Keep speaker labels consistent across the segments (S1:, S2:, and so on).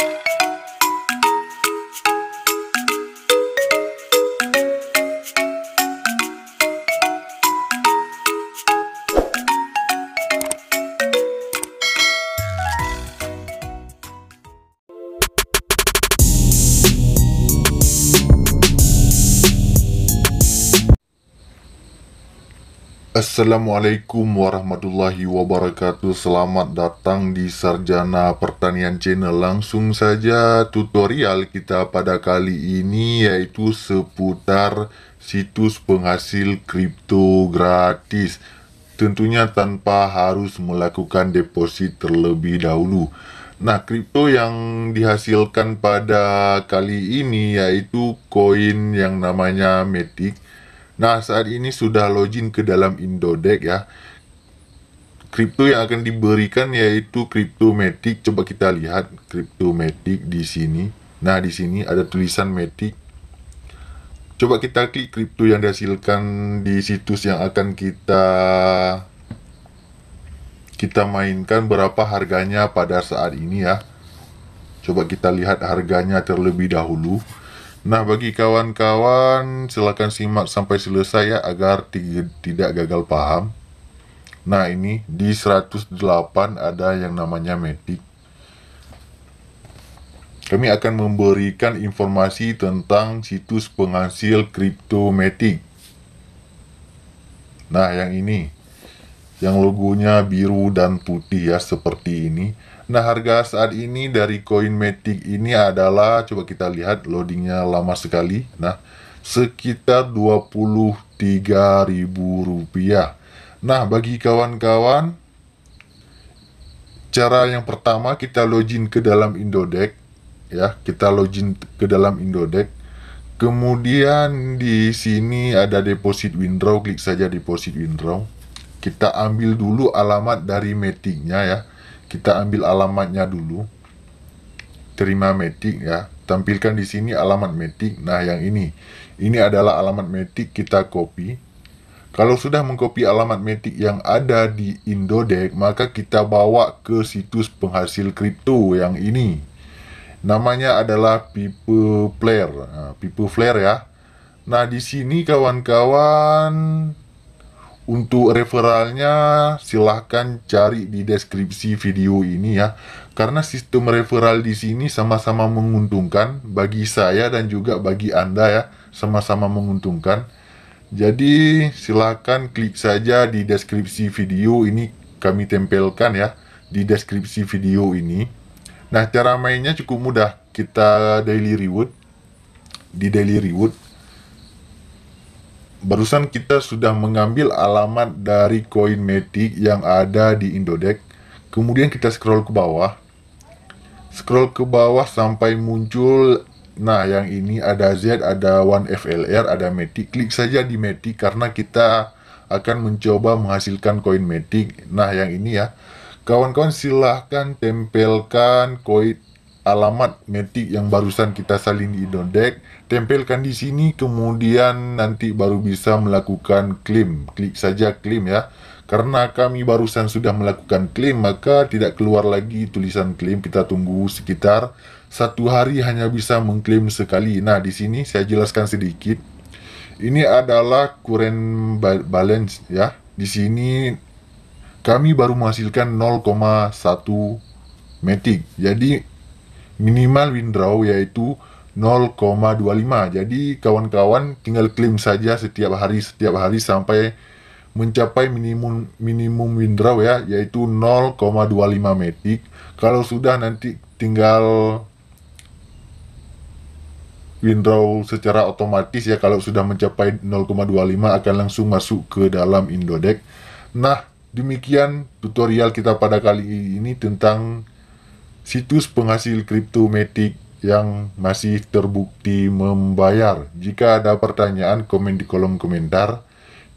S1: you Assalamualaikum warahmatullahi wabarakatuh Selamat datang di Sarjana Pertanian Channel Langsung saja tutorial kita pada kali ini yaitu seputar situs penghasil kripto gratis Tentunya tanpa harus melakukan deposit terlebih dahulu Nah, kripto yang dihasilkan pada kali ini yaitu koin yang namanya Matic Nah, saat ini sudah login ke dalam Indodex ya. Kripto yang akan diberikan yaitu Cryptomatic. Coba kita lihat Cryptomatic di sini. Nah, di sini ada tulisan Matic. Coba kita klik kripto yang dihasilkan di situs yang akan kita kita mainkan berapa harganya pada saat ini ya. Coba kita lihat harganya terlebih dahulu. Nah, bagi kawan-kawan, silakan simak sampai selesai ya agar tidak gagal paham. Nah, ini di 108 ada yang namanya medik. Kami akan memberikan informasi tentang situs penghasil kripto kriptometik. Nah, yang ini yang logonya biru dan putih ya seperti ini. Nah harga saat ini dari koin Matic ini adalah coba kita lihat loadingnya lama sekali. Nah sekitar 23.000 rupiah. Nah bagi kawan-kawan cara yang pertama kita login ke dalam Indodex ya kita login ke dalam Indodex kemudian di sini ada deposit withdraw klik saja deposit withdraw kita ambil dulu alamat dari metiknya ya kita ambil alamatnya dulu terima metik ya tampilkan di sini alamat metik nah yang ini ini adalah alamat metik kita copy kalau sudah mengcopy alamat metik yang ada di Indodex maka kita bawa ke situs penghasil kripto yang ini namanya adalah People Flare nah, People Pipe Flare ya nah di sini kawan-kawan untuk referralnya silahkan cari di deskripsi video ini ya. Karena sistem referral di sini sama-sama menguntungkan bagi saya dan juga bagi Anda ya, sama-sama menguntungkan. Jadi silahkan klik saja di deskripsi video ini kami tempelkan ya di deskripsi video ini. Nah, cara mainnya cukup mudah. Kita daily reward di daily reward barusan kita sudah mengambil alamat dari Coinmatic yang ada di Indodex. Kemudian kita scroll ke bawah. Scroll ke bawah sampai muncul nah yang ini ada Z, ada One FLR, ada Matic. Klik saja di Matic karena kita akan mencoba menghasilkan Coinmatic. Nah, yang ini ya. Kawan-kawan silahkan tempelkan koin alamat metik yang barusan kita salin di Indodex, tempelkan di sini kemudian nanti baru bisa melakukan klaim. Klik saja klaim ya. Karena kami barusan sudah melakukan klaim, maka tidak keluar lagi tulisan klaim. Kita tunggu sekitar satu hari hanya bisa mengklaim sekali. Nah, di sini saya jelaskan sedikit. Ini adalah current balance ya. Di sini kami baru menghasilkan 0,1 metik. Jadi minimal withdraw yaitu 0,25 jadi kawan-kawan tinggal klaim saja setiap hari setiap hari sampai mencapai minimum minimum withdraw ya yaitu 0,25 metik kalau sudah nanti tinggal win secara otomatis ya kalau sudah mencapai 0,25 akan langsung masuk ke dalam indodex nah demikian tutorial kita pada kali ini tentang situs penghasil kriptometik yang masih terbukti membayar. Jika ada pertanyaan, komen di kolom komentar.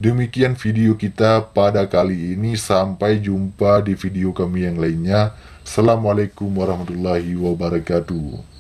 S1: Demikian video kita pada kali ini. Sampai jumpa di video kami yang lainnya. Assalamualaikum warahmatullahi wabarakatuh.